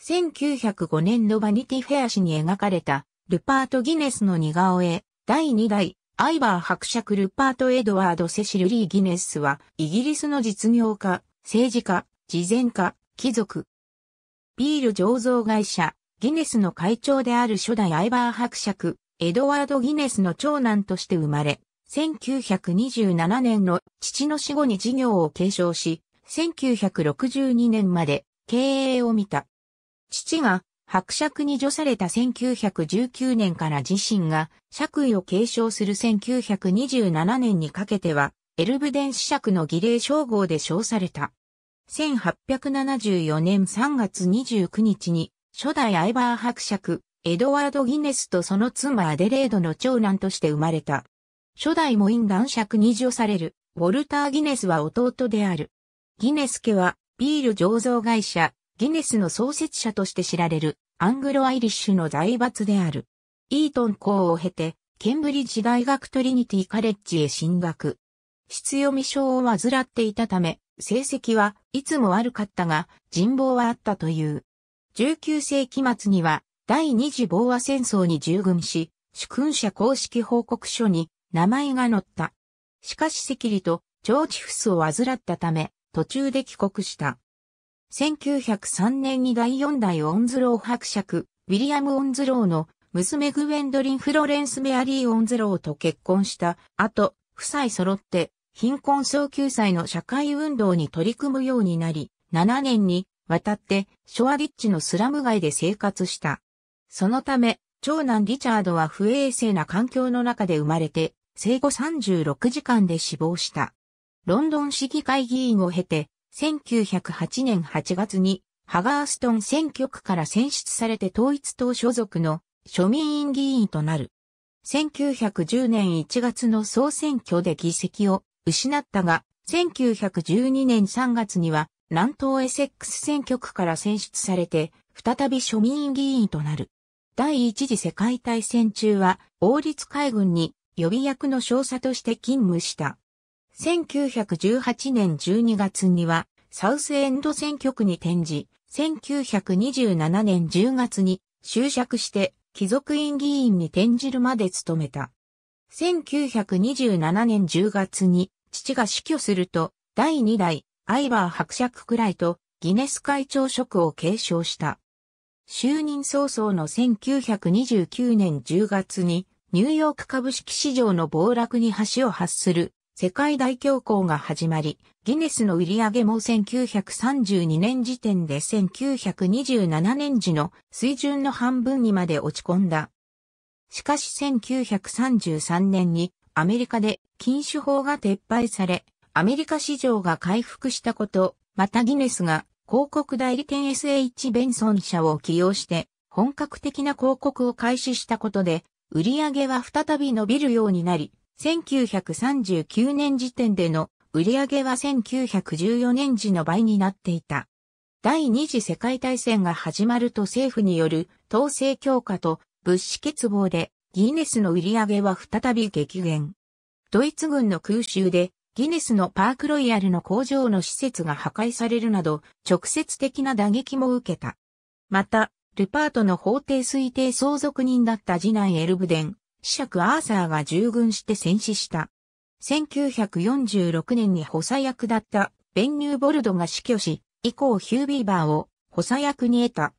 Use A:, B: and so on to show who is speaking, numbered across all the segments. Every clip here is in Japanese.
A: 1905年のバニティフェア誌に描かれた、ルパート・ギネスの似顔絵、第2代、アイバー伯爵ルパート・エドワード・セシル・リー・ギネスは、イギリスの実業家、政治家、慈善家、貴族。ビール醸造会社、ギネスの会長である初代アイバー伯爵、エドワード・ギネスの長男として生まれ、1927年の父の死後に事業を継承し、1962年まで経営を見た。父が伯爵に除された1919年から自身が爵位を継承する1927年にかけては、エルブデン子爵の儀礼称号で称された。1874年3月29日に、初代アイバー伯爵、エドワード・ギネスとその妻アデレードの長男として生まれた。初代モイン男爵に除される、ウォルター・ギネスは弟である。ギネス家は、ビール醸造会社、ギネスの創設者として知られるアングロアイリッシュの財閥である。イートン校を経て、ケンブリッジ大学トリニティカレッジへ進学。質読み症を患っていたため、成績はいつも悪かったが、人望はあったという。19世紀末には、第二次防和戦争に従軍し、主君者公式報告書に名前が載った。しかし赤痢と腸チフスを患ったため、途中で帰国した。1903年に第4代オンズロー伯爵、ウィリアム・オンズローの娘グウェンドリン・フロレンス・メアリー・オンズローと結婚した後、夫妻揃って貧困層救済の社会運動に取り組むようになり、7年にわたってショアディッチのスラム街で生活した。そのため、長男リチャードは不衛生な環境の中で生まれて、生後36時間で死亡した。ロンドン市議会議員を経て、1908年8月にハガーストン選挙区から選出されて統一党所属の庶民院議員となる。1910年1月の総選挙で議席を失ったが、1912年3月には南東エセックス選挙区から選出されて、再び庶民議員となる。第一次世界大戦中は王立海軍に予備役の少佐として勤務した。1918年12月には、サウスエンド選挙区に転じ、1927年10月に就職して貴族院議員に転じるまで務めた。1927年10月に父が死去すると第2代アイバー伯爵くらいとギネス会長職を継承した。就任早々の1929年10月にニューヨーク株式市場の暴落に橋を発する世界大恐慌が始まり、ギネスの売り上げも1932年時点で1927年時の水準の半分にまで落ち込んだ。しかし1933年にアメリカで禁酒法が撤廃され、アメリカ市場が回復したこと、またギネスが広告代理店 SH ベンソン社を起用して本格的な広告を開始したことで、売り上げは再び伸びるようになり、1939年時点での売り上げは1914年時の倍になっていた。第二次世界大戦が始まると政府による統制強化と物資欠乏でギネスの売り上げは再び激減。ドイツ軍の空襲でギネスのパークロイヤルの工場の施設が破壊されるなど直接的な打撃も受けた。また、ルパートの法定推定相続人だった次男エルブデン、爵アーサーが従軍して戦死した。1946年に補佐役だったベンニューボルドが死去し、以降ヒュービーバーを補佐役に得た。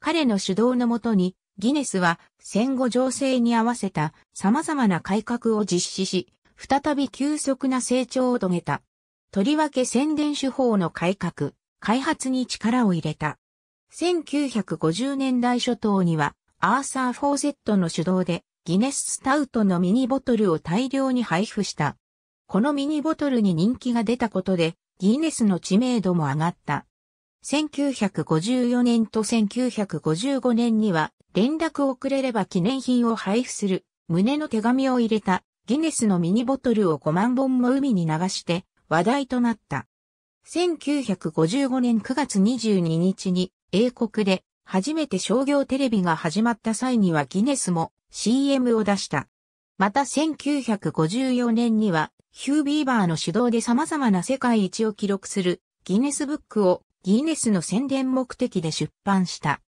A: 彼の主導のもとに、ギネスは戦後情勢に合わせた様々な改革を実施し、再び急速な成長を遂げた。とりわけ宣伝手法の改革、開発に力を入れた。1950年代初頭には、アーサー・フォーセットの主導で、ギネススタウトのミニボトルを大量に配布した。このミニボトルに人気が出たことで、ギネスの知名度も上がった。1954年と1955年には、連絡をくれれば記念品を配布する、胸の手紙を入れた、ギネスのミニボトルを5万本も海に流して、話題となった。1955年9月22日に、英国で、初めて商業テレビが始まった際にはギネスも CM を出した。また1954年には、ヒュー・ビーバーの主導で様々な世界一を記録するギネスブックをギネスの宣伝目的で出版した。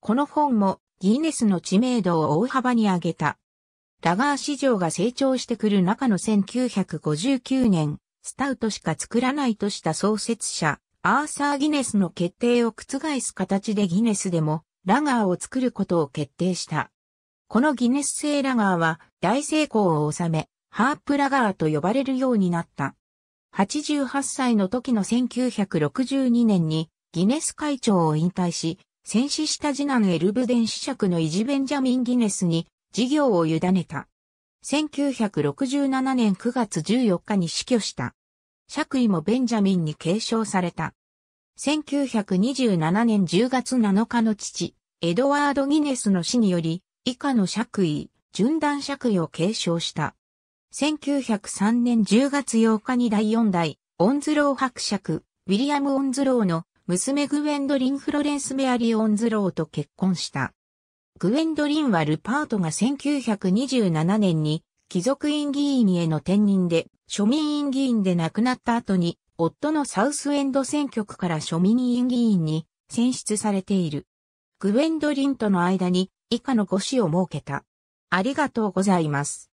A: この本もギネスの知名度を大幅に上げた。ラガー市場が成長してくる中の1959年、スタウトしか作らないとした創設者、アーサー・ギネスの決定を覆す形でギネスでもラガーを作ることを決定した。このギネス製ラガーは大成功を収め、ハープラガーと呼ばれるようになった。88歳の時の1962年にギネス会長を引退し、戦死した次男エルブデン子爵のイジ・ベンジャミン・ギネスに事業を委ねた。1967年9月14日に死去した。爵位もベンジャミンに継承された。1927年10月7日の父、エドワード・ギネスの死により、以下の爵位、順段爵位を継承した。1903年10月8日に第4代、オンズロー伯爵、ウィリアム・オンズローの娘グウェンドリン・フロレンス・メアリー・オンズローと結婚した。グウェンドリンはルパートが1927年に貴族院議員への転任で庶民院議員で亡くなった後に夫のサウスエンド選挙区から庶民院議員に選出されている。グウェンドリンとの間に以下の5子を設けた。ありがとうございます。